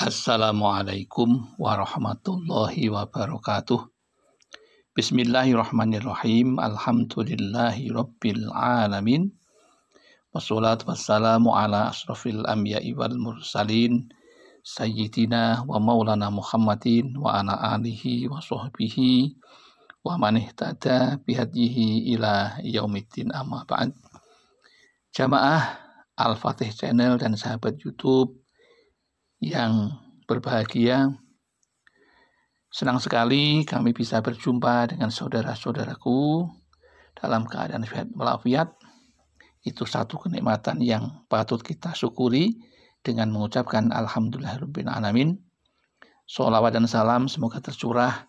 Assalamualaikum warahmatullahi wabarakatuh. Bismillahirrahmanirrahim. Alhamdulillahi rabbil alamin. Wassalatu wassalamu ala asrafil anbiya'i wal mursalin. Sayyidina wa maulana Muhammadin wa ala alihi wa sahbihi wa man ihtada bihadihi ila yaumiddin amma ba'd. Jamaah Al-Fatih Channel dan sahabat YouTube yang berbahagia. Senang sekali kami bisa berjumpa dengan saudara-saudaraku dalam keadaan sehat walafiat. Itu satu kenikmatan yang patut kita syukuri dengan mengucapkan Alhamdulillahirrahmanirrahim. Salawat dan salam semoga tercurah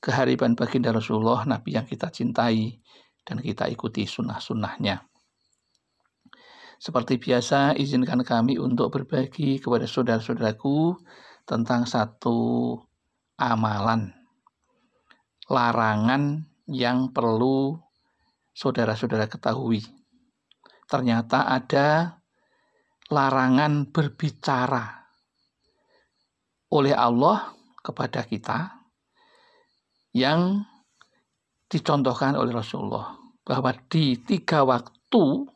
kehariban baginda Rasulullah, Nabi yang kita cintai dan kita ikuti sunnah-sunnahnya. Seperti biasa, izinkan kami untuk berbagi kepada saudara-saudaraku tentang satu amalan, larangan yang perlu saudara-saudara ketahui. Ternyata ada larangan berbicara oleh Allah kepada kita yang dicontohkan oleh Rasulullah bahwa di tiga waktu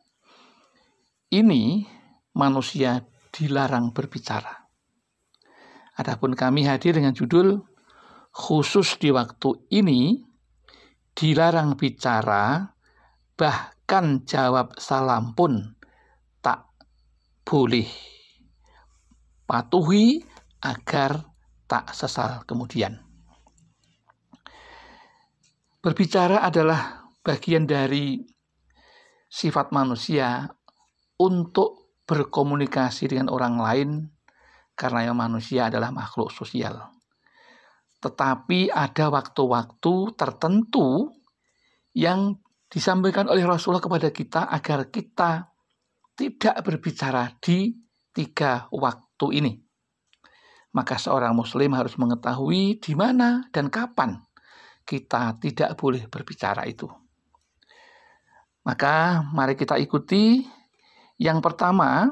ini manusia dilarang berbicara. Adapun kami hadir dengan judul khusus di waktu ini dilarang bicara bahkan jawab salam pun tak boleh. Patuhi agar tak sesal kemudian. Berbicara adalah bagian dari sifat manusia untuk berkomunikasi dengan orang lain karena manusia adalah makhluk sosial. Tetapi ada waktu-waktu tertentu yang disampaikan oleh Rasulullah kepada kita agar kita tidak berbicara di tiga waktu ini. Maka seorang muslim harus mengetahui di mana dan kapan kita tidak boleh berbicara itu. Maka mari kita ikuti yang pertama,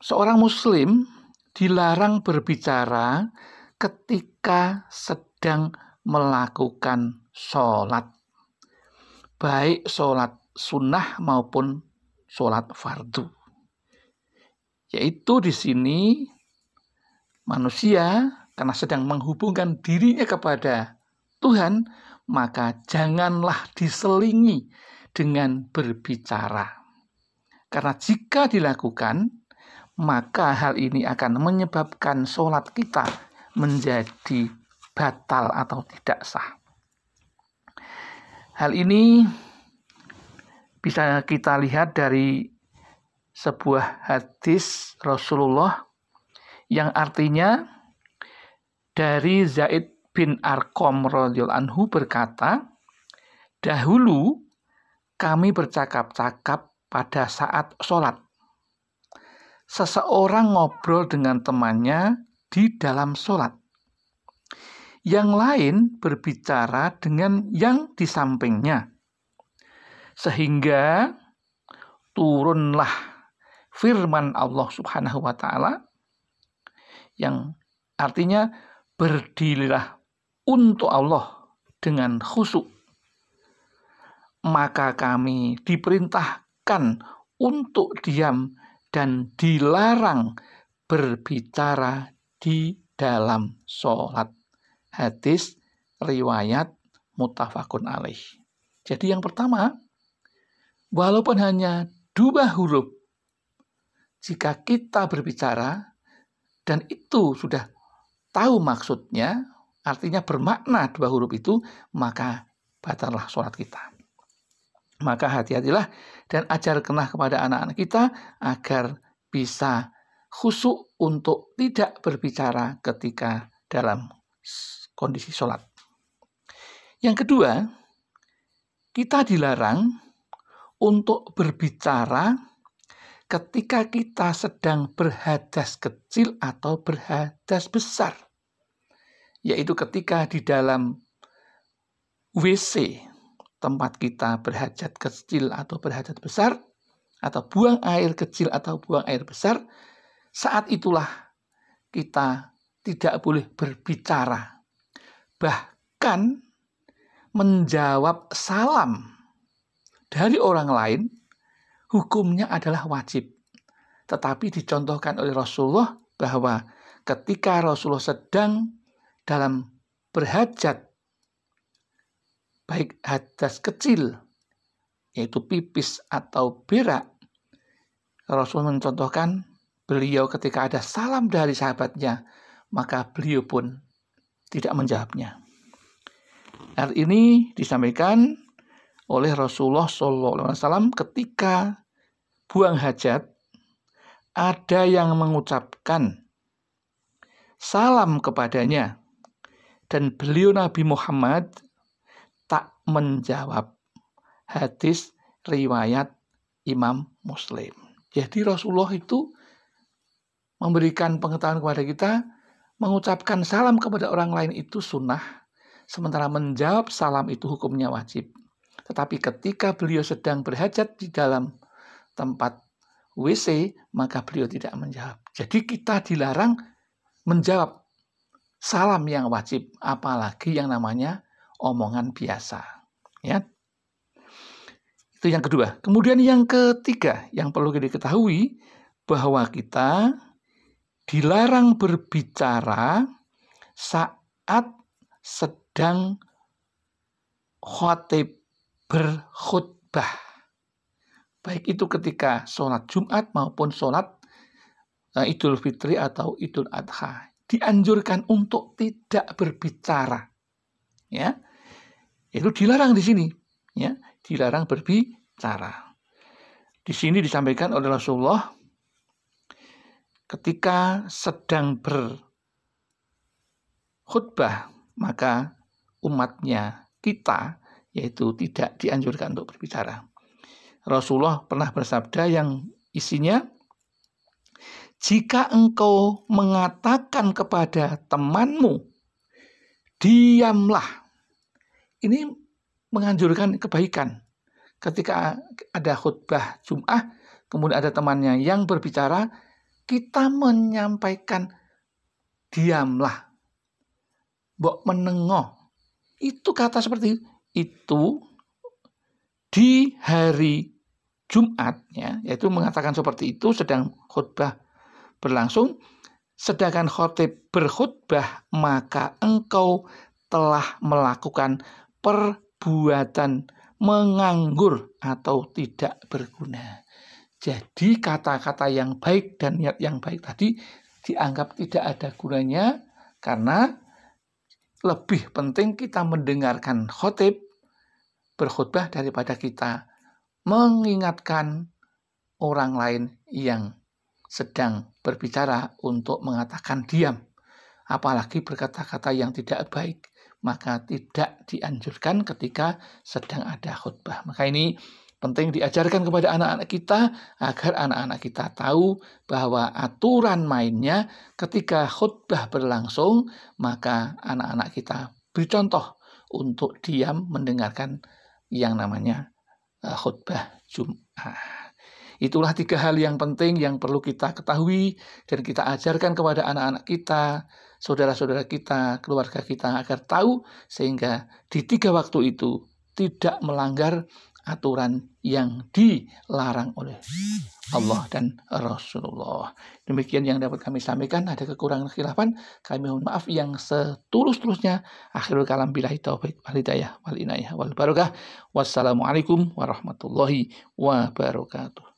seorang muslim dilarang berbicara ketika sedang melakukan sholat. Baik sholat sunnah maupun sholat fardu. Yaitu di sini manusia karena sedang menghubungkan dirinya kepada Tuhan, maka janganlah diselingi dengan berbicara. Karena jika dilakukan, maka hal ini akan menyebabkan sholat kita menjadi batal atau tidak sah. Hal ini bisa kita lihat dari sebuah hadis Rasulullah yang artinya dari Zaid bin Arkom radhiyallahu anhu berkata, dahulu kami bercakap-cakap pada saat sholat. Seseorang ngobrol dengan temannya di dalam sholat. Yang lain berbicara dengan yang di sampingnya. Sehingga turunlah firman Allah Subhanahu wa taala yang artinya berdirilah untuk Allah dengan khusuk maka kami diperintahkan untuk diam dan dilarang berbicara di dalam sholat. Hadis riwayat mutafakun alaih. Jadi yang pertama, walaupun hanya dua huruf, jika kita berbicara dan itu sudah tahu maksudnya, artinya bermakna dua huruf itu, maka batallah sholat kita. Maka hati-hatilah dan ajarkanlah kepada anak-anak kita agar bisa khusuk untuk tidak berbicara ketika dalam kondisi sholat. Yang kedua, kita dilarang untuk berbicara ketika kita sedang berhadas kecil atau berhadas besar, yaitu ketika di dalam WC tempat kita berhajat kecil atau berhajat besar, atau buang air kecil atau buang air besar, saat itulah kita tidak boleh berbicara, bahkan menjawab salam dari orang lain. Hukumnya adalah wajib, tetapi dicontohkan oleh Rasulullah bahwa ketika Rasulullah sedang dalam berhajat baik hadas kecil yaitu pipis atau berak. Rasul mencontohkan beliau ketika ada salam dari sahabatnya, maka beliau pun tidak menjawabnya. Hal ini disampaikan oleh Rasulullah SAW ketika buang hajat, ada yang mengucapkan salam kepadanya, dan beliau Nabi Muhammad tak menjawab. Hadis riwayat Imam Muslim. Jadi Rasulullah itu memberikan pengetahuan kepada kita, mengucapkan salam kepada orang lain itu sunnah, sementara menjawab salam itu hukumnya wajib. Tetapi ketika beliau sedang berhajat di dalam tempat WC, maka beliau tidak menjawab. Jadi kita dilarang menjawab salam yang wajib, apalagi yang namanya omongan biasa. Ya. Itu yang kedua. Kemudian yang ketiga yang perlu diketahui bahwa kita dilarang berbicara saat sedang khotib berkhutbah. Baik itu ketika sholat Jumat maupun sholat e, Idul Fitri atau Idul Adha. Dianjurkan untuk tidak berbicara. Ya, itu dilarang di sini, ya, dilarang berbicara. Di sini disampaikan oleh Rasulullah ketika sedang berkhutbah, maka umatnya kita yaitu tidak dianjurkan untuk berbicara. Rasulullah pernah bersabda yang isinya jika engkau mengatakan kepada temanmu, diamlah ini menganjurkan kebaikan. Ketika ada khutbah Jum'ah, kemudian ada temannya yang berbicara, kita menyampaikan diamlah, mbok menengok. Itu kata seperti itu di hari Jumat, ya, yaitu mengatakan seperti itu sedang khutbah berlangsung, sedangkan khotib berkhutbah, maka engkau telah melakukan perbuatan menganggur atau tidak berguna. Jadi kata-kata yang baik dan niat yang baik tadi dianggap tidak ada gunanya karena lebih penting kita mendengarkan khotib berkhutbah daripada kita mengingatkan orang lain yang sedang berbicara untuk mengatakan diam, apalagi berkata-kata yang tidak baik maka tidak dianjurkan ketika sedang ada khutbah. Maka ini penting diajarkan kepada anak-anak kita agar anak-anak kita tahu bahwa aturan mainnya ketika khutbah berlangsung, maka anak-anak kita bercontoh untuk diam mendengarkan yang namanya eh, khutbah Jum'ah. Itulah tiga hal yang penting yang perlu kita ketahui dan kita ajarkan kepada anak-anak kita, saudara-saudara kita, keluarga kita agar tahu sehingga di tiga waktu itu tidak melanggar aturan yang dilarang oleh Allah dan Rasulullah. Demikian yang dapat kami sampaikan. Ada kekurangan khilafan. Kami mohon maaf yang setulus-tulusnya. Akhirul kalam bila taufiq wal hidayah wal inayah wal barakah. Wassalamualaikum warahmatullahi wabarakatuh.